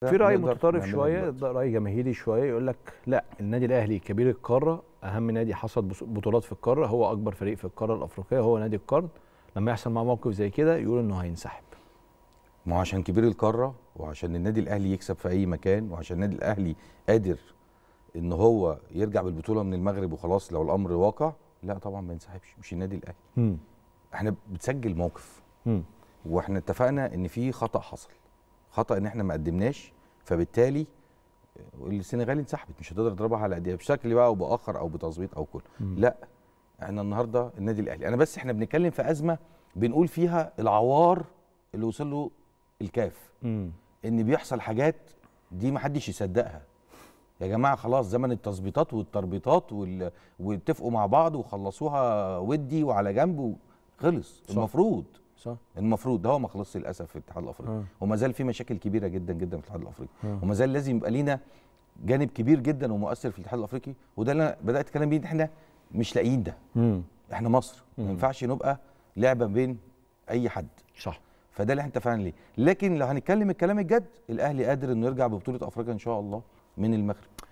في راي متطرف شويه راي جماهيري شويه يقول لك لا النادي الاهلي كبير القاره اهم نادي حصل بطولات في القاره هو اكبر فريق في القاره الافريقيه هو نادي القرن لما يحصل معاه موقف زي كده يقول انه هينسحب ما عشان كبير القاره وعشان النادي الاهلي يكسب في اي مكان وعشان النادي الاهلي قادر ان هو يرجع بالبطوله من المغرب وخلاص لو الامر واقع لا طبعا ما ينسحبش مش النادي الاهلي احنا بتسجل موقف واحنا اتفقنا ان في خطا حصل خطا ان احنا ما قدمناش فبالتالي آه، السنغال انسحبت مش هتقدر تضربها على قدها بشكل بقى او باخر او بتظبيط او كل لا احنا النهارده النادي الاهلي انا بس احنا بنتكلم في ازمه بنقول فيها العوار اللي وصل له الكاف م. ان بيحصل حاجات دي ما حدش يصدقها يا جماعه خلاص زمن التظبيطات والتربيطات وال... واتفقوا مع بعض وخلصوها ودي وعلى جنب خلص صح. المفروض صح المفروض ده هو ما خلصش للاسف في الاتحاد الافريقي آه. وما زال في مشاكل كبيره جدا جدا في الاتحاد الافريقي آه. وما زال لازم يبقى لينا جانب كبير جدا ومؤثر في الاتحاد الافريقي وده اللي انا بدات اتكلم بيه ان احنا مش لاقيين ده مم. احنا مصر ما ينفعش نبقى لعبه بين اي حد صح فده اللي احنا اتفقنا ليه لكن لو هنتكلم الكلام الجد الاهلي قادر انه يرجع ببطوله افريقيا ان شاء الله من المغرب